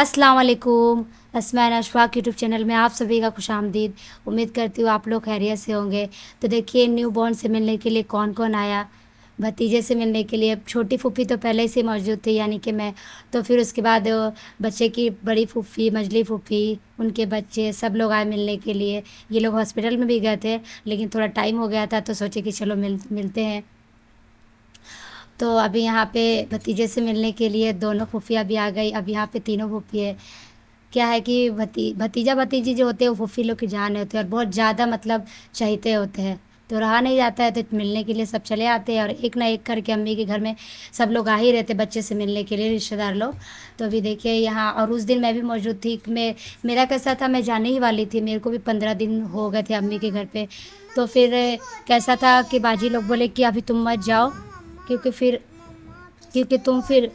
अस्सलाम वालेकुम असमैन Ashfaq YouTube channel में आप सभी का खुश आमदीद उम्मीद करती हूँ आप लोग खैरियत से होंगे तो देखिए न्यू बॉर्न से मिलने के लिए कौन कौन आया भतीजे से मिलने के लिए छोटी फूफी तो पहले से मौजूद थी यानी कि मैं तो फिर उसके बाद बच्चे की बड़ी फूफी मजली फूफी उनके बच्चे सब लोग आए मिलने के लिए ये लोग हॉस्पिटल में भी गए थे लेकिन थोड़ा टाइम हो गया था तो सोचे कि चलो मिल मिलते हैं तो अभी यहाँ पे भतीजे से मिलने के लिए दोनों फूफिया भी आ गई अब यहाँ पे तीनों फूफी है क्या है कि भती भतीजा भतीजी जो होते हैं वो फूफी लोग की जान होते हैं और बहुत ज़्यादा मतलब चाहते होते हैं तो रहा नहीं जाता है तो मिलने के लिए सब चले आते हैं और एक ना एक करके अम्मी के घर में सब लोग आ ही रहते बच्चे से मिलने के लिए रिश्तेदार लोग तो अभी देखिए यहाँ और उस दिन मैं भी मौजूद थी मैं मेरा कैसा था मैं जाने ही वाली थी मेरे को भी पंद्रह दिन हो गए थे अम्मी के घर पर तो फिर कैसा था कि बाजी लोग बोले कि अभी तुम मत जाओ क्योंकि फिर क्योंकि तुम फिर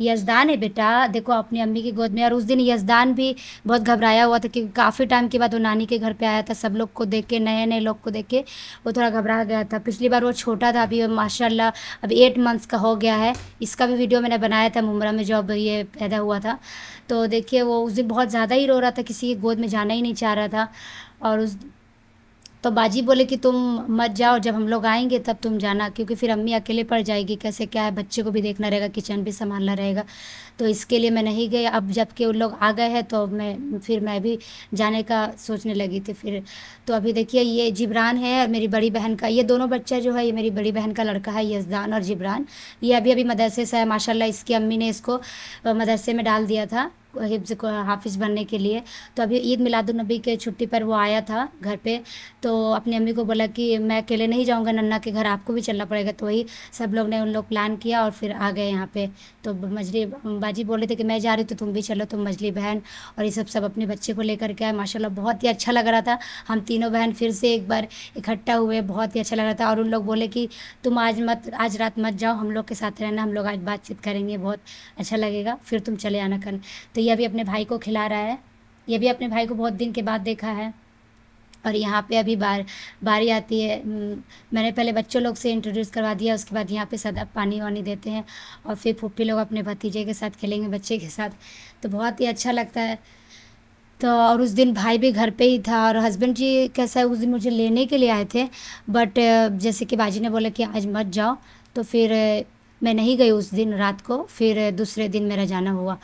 यजदान है बेटा देखो अपनी अम्मी की गोद में और उस दिन यजदान भी बहुत घबराया हुआ था क्योंकि काफ़ी टाइम के बाद वो नानी के घर पे आया था सब लोग को देख के नए नए लोग को देख के वो थोड़ा घबरा गया था पिछली बार वो छोटा था अभी माशाल्लाह अभी एट मंथ्स का हो गया है इसका भी वीडियो मैंने बनाया था मुमरा में जब ये पैदा हुआ था तो देखिए वो उस दिन बहुत ज़्यादा ही रो रहा था किसी की गोद में जाना ही नहीं चाह रहा था और उस तो बाजी बोले कि तुम मत जाओ जब हम लोग आएंगे तब तुम जाना क्योंकि फिर अम्मी अकेले पड़ जाएगी कैसे क्या है बच्चे को भी देखना रहेगा किचन भी संभालना रहेगा तो इसके लिए मैं नहीं गई अब जबकि उन लोग आ गए हैं तो मैं फिर मैं भी जाने का सोचने लगी थी फिर तो अभी देखिए ये जिब्रान है और मेरी बड़ी बहन का ये दोनों बच्चा जो है ये मेरी बड़ी बहन का लड़का है यजदान और जिब्रान ये अभी अभी मदरसे से है माशाला इसकी अम्मी ने इसको मदरसे में डाल दिया था हिफ्ज हाफिज़ बनने के लिए तो अभी ईद मिलादुलनबी के छुट्टी पर वो आया था घर पे तो अपनी अम्मी को बोला कि मैं अकेले नहीं जाऊँगा नन्ना के घर आपको भी चलना पड़ेगा तो वही सब लोग ने उन लोग प्लान किया और फिर आ गए यहाँ पे तो मजली बाजी बोले थे कि मैं जा रही तो तुम भी चलो तुम मजली बहन और ये सब सब अपने बच्चे को लेकर के आए माशाला बहुत ही अच्छा लग रहा था हम तीनों बहन फिर से एक बार इकट्ठा हुए बहुत ही अच्छा लग रहा था और उन लोग बोले कि तुम आज मत आज रात मत जाओ हम लोग के साथ रहना हम लोग आज बातचीत करेंगे बहुत अच्छा लगेगा फिर तुम चले आना कर तो भैया भी अपने भाई को खिला रहा है ये भी अपने भाई को बहुत दिन के बाद देखा है और यहाँ पे अभी बार बारी आती है मैंने पहले बच्चों लोग से इंट्रोड्यूस करवा दिया उसके बाद यहाँ पे सदा पानी वानी देते हैं और फिर फूफी लोग अपने भतीजे के साथ खेलेंगे बच्चे के साथ तो बहुत ही अच्छा लगता है तो और उस दिन भाई भी घर पे ही था और हस्बैंड जी कैसा है उस दिन मुझे लेने के लिए आए थे बट जैसे कि बाजी ने बोला कि आज मत जाओ तो फिर मैं नहीं गई उस दिन रात को फिर दूसरे दिन मेरा जाना हुआ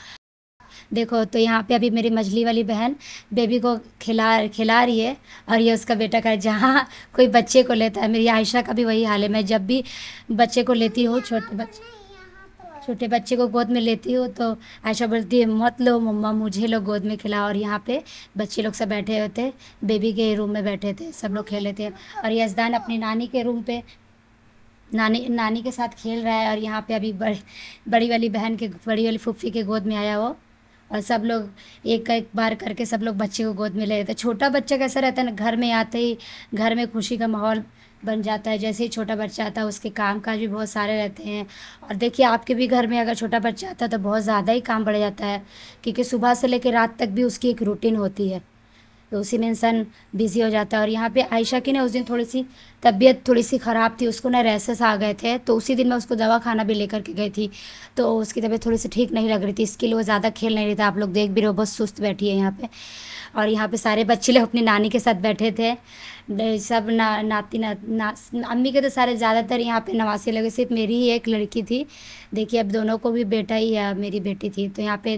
देखो तो यहाँ पे अभी मेरी मछली वाली बहन बेबी को खिला खिला रही है और ये उसका बेटा का जहाँ कोई बच्चे को लेता है मेरी आयशा का भी वही हाल है मैं जब भी बच्चे को लेती हूँ छोटे बच्चे छोटे बच्चे को गोद में लेती हूँ तो आयशा बोलती है मत लो मम्मा मुझे लोग गोद में खिलाओ और यहाँ पे बच्चे लोग सब बैठे होते बेबी के रूम में बैठे थे सब लोग खेले थे और यजदान अपनी नानी के रूम पे नानी नानी के साथ खेल रहा है और यहाँ पे अभी बड़ी बड़ी वाली बहन के बड़ी वाली फुफ्फी के गोद में आया वो और सब लोग एक एक बार करके सब लोग बच्चे को गोद में ले लेते छोटा बच्चा कैसा रहता है ना घर में आते ही घर में खुशी का माहौल बन जाता है जैसे ही छोटा बच्चा आता है उसके काम काज भी बहुत सारे रहते हैं और देखिए आपके भी घर में अगर छोटा बच्चा आता है तो बहुत ज़्यादा ही काम बढ़ जाता है क्योंकि सुबह से लेकर रात तक भी उसकी एक रूटीन होती है तो उसी में इंसान बिज़ी हो जाता है और यहाँ पे आयशा की ना उस दिन थोड़ी सी तबीयत थोड़ी सी ख़राब थी उसको ना रेसेस आ गए थे तो उसी दिन मैं उसको दवा खाना भी लेकर के गई थी तो उसकी तबीयत थोड़ी सी ठीक नहीं लग रही थी इसके लिए वो ज़्यादा खेल नहीं रही था आप लोग देख भी रहे हो बहुत सुस्त बैठी है यहाँ पर और यहाँ पर सारे बच्चे लोग अपनी नानी के साथ बैठे थे सब ना नाती ना, ना अम्मी के तो सारे ज़्यादातर यहाँ पे नवासी लगे सिर्फ मेरी ही एक लड़की थी देखिए अब दोनों को भी बेटा ही है मेरी बेटी थी तो यहाँ पे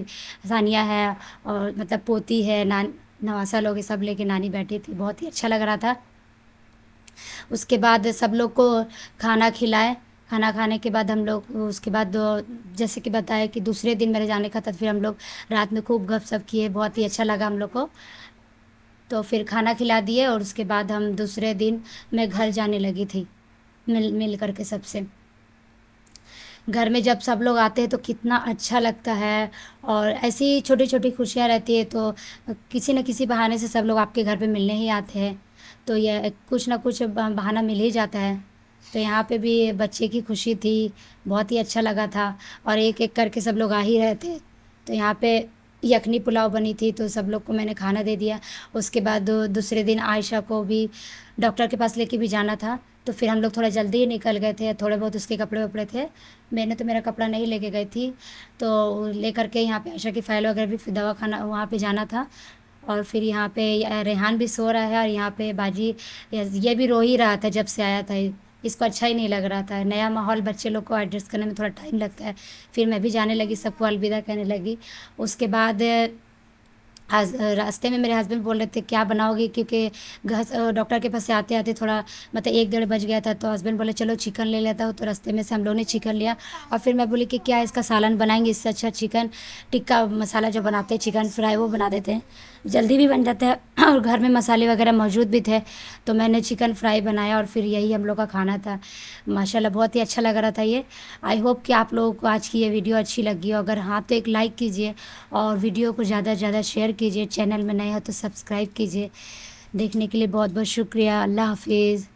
सानिया है और मतलब पोती है नान नवासा लोग सब लेके नानी बैठी थी बहुत ही अच्छा लग रहा था उसके बाद सब लोग को खाना खिलाए खाना खाने के बाद हम लोग उसके बाद जैसे कि बताया कि दूसरे दिन मेरे जाने का था फिर हम लोग रात में खूब गप सप किए बहुत ही अच्छा लगा हम लोग को तो फिर खाना खिला दिए और उसके बाद हम दूसरे दिन मैं घर जाने लगी थी मिल मिल करके सबसे घर में जब सब लोग आते हैं तो कितना अच्छा लगता है और ऐसी छोटी छोटी खुशियाँ रहती है तो किसी न किसी बहाने से सब लोग आपके घर पे मिलने ही आते हैं तो यह कुछ ना कुछ बहाना मिल ही जाता है तो यहाँ पे भी बच्चे की खुशी थी बहुत ही अच्छा लगा था और एक एक करके सब लोग आ ही रहे थे तो यहाँ पे यखनी पुलाव बनी थी तो सब लोग को मैंने खाना दे दिया उसके बाद दूसरे दिन आयशा को भी डॉक्टर के पास लेके भी जाना था तो फिर हम लोग थोड़ा जल्दी ही निकल गए थे थोड़े बहुत उसके कपड़े वपड़े थे मैंने तो मेरा कपड़ा नहीं लेके गई थी तो लेकर के यहाँ पे आयशा की फाइल वगैरह भी दवा खाना वहाँ पर जाना था और फिर यहाँ पे रेहान भी सो रहा है और यहाँ पे बाजी ये भी रो ही रहा था जब से आया था इसको अच्छा ही नहीं लग रहा था नया माहौल बच्चे लोग को एडजस्ट करने में थोड़ा टाइम लगता है फिर मैं भी जाने लगी सबको अलविदा कहने लगी उसके बाद आज रास्ते में मेरे हस्बैंड बोल रहे थे क्या बनाओगे क्योंकि डॉक्टर के पास से आते आते थोड़ा मतलब एक डेढ़ बज गया था तो हस्बैंड बोले चलो चिकन ले लेता हूँ तो रास्ते में से हम लोग ने चिकन लिया और फिर मैं बोली कि क्या इसका सालन बनाएंगे इससे अच्छा चिकन टिक्का मसाला जो बनाते हैं चिकन फ्राई वो बना देते हैं जल्दी भी बन जाता है और घर में मसाले वगैरह मौजूद भी थे तो मैंने चिकन फ्राई बनाया और फिर यही हम लोग का खाना था माशाला बहुत ही अच्छा लग रहा था ये आई होप कि आप लोगों को आज की ये वीडियो अच्छी लगी हो अगर हाँ तो एक लाइक कीजिए और वीडियो को ज़्यादा से ज़्यादा शेयर कीजिए चैनल में नए हो तो सब्सक्राइब कीजिए देखने के लिए बहुत बहुत शुक्रिया अल्लाह हाफिज़